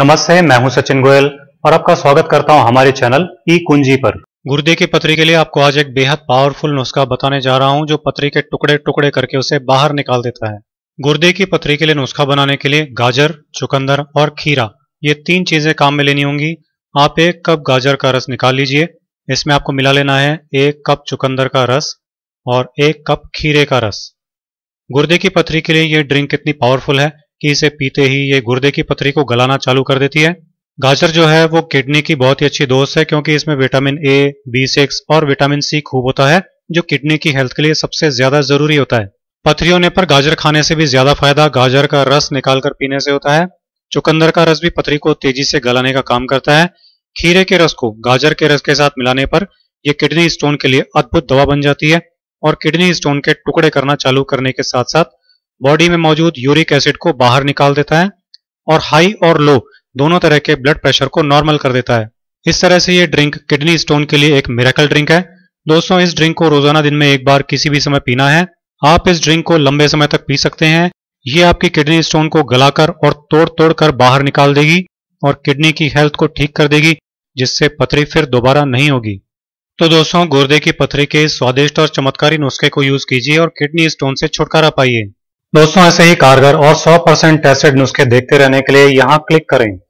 नमस्ते मैं हूं सचिन गोयल और आपका स्वागत करता हूं हमारे चैनल ई कुंजी पर गुर्दे की पथरी के लिए आपको आज एक बेहद पावरफुल नुस्खा बताने जा रहा हूं जो पथरी के टुकड़े टुकड़े करके उसे बाहर निकाल देता है गुर्दे की पथरी के लिए नुस्खा बनाने के लिए गाजर चुकंदर और खीरा ये तीन चीजें काम में लेनी होंगी आप एक कप गाजर का रस निकाल लीजिए इसमें आपको मिला लेना है एक कप चुकंदर का रस और एक कप खीरे का रस गुर्दे की पथरी के लिए ये ड्रिंक कितनी पावरफुल है कि इसे पीते ही ये गुर्दे की पथरी को गलाना चालू कर देती है गाजर जो है वो किडनी की बहुत ही अच्छी दोस्त है क्योंकि इसमें विटामिन ए बी सिक्स और विटामिन सी खूब होता है जो किडनी की हेल्थ के लिए सबसे ज्यादा जरूरी होता है पथरी होने पर गाजर खाने से भी ज्यादा फायदा गाजर का रस निकालकर पीने से होता है चुकंदर का रस भी पथरी को तेजी से गलाने का काम करता है खीरे के रस को गाजर के रस के साथ मिलाने पर यह किडनी स्टोन के लिए अद्भुत दवा बन जाती है और किडनी स्टोन के टुकड़े करना चालू करने के साथ साथ बॉडी में मौजूद यूरिक एसिड को बाहर निकाल देता है और हाई और लो दोनों तरह के ब्लड प्रेशर को नॉर्मल कर देता है इस तरह से ये ड्रिंक किडनी स्टोन के लिए एक मेरेकल ड्रिंक है दोस्तों इस ड्रिंक को रोजाना दिन में एक बार किसी भी समय पीना है आप इस ड्रिंक को लंबे समय तक पी सकते हैं ये आपकी किडनी स्टोन को गलाकर और तोड़ तोड़ कर बाहर निकाल देगी और किडनी की हेल्थ को ठीक कर देगी जिससे पथरी फिर दोबारा नहीं होगी तो दोस्तों गुर्दे की पथरी के स्वादिष्ट और चमत्कारी नुस्खे को यूज कीजिए और किडनी स्टोन से छुटकारा पाइए दोस्तों ऐसे ही कारगर और 100% टेस्टेड नुस्खे देखते रहने के लिए यहाँ क्लिक करें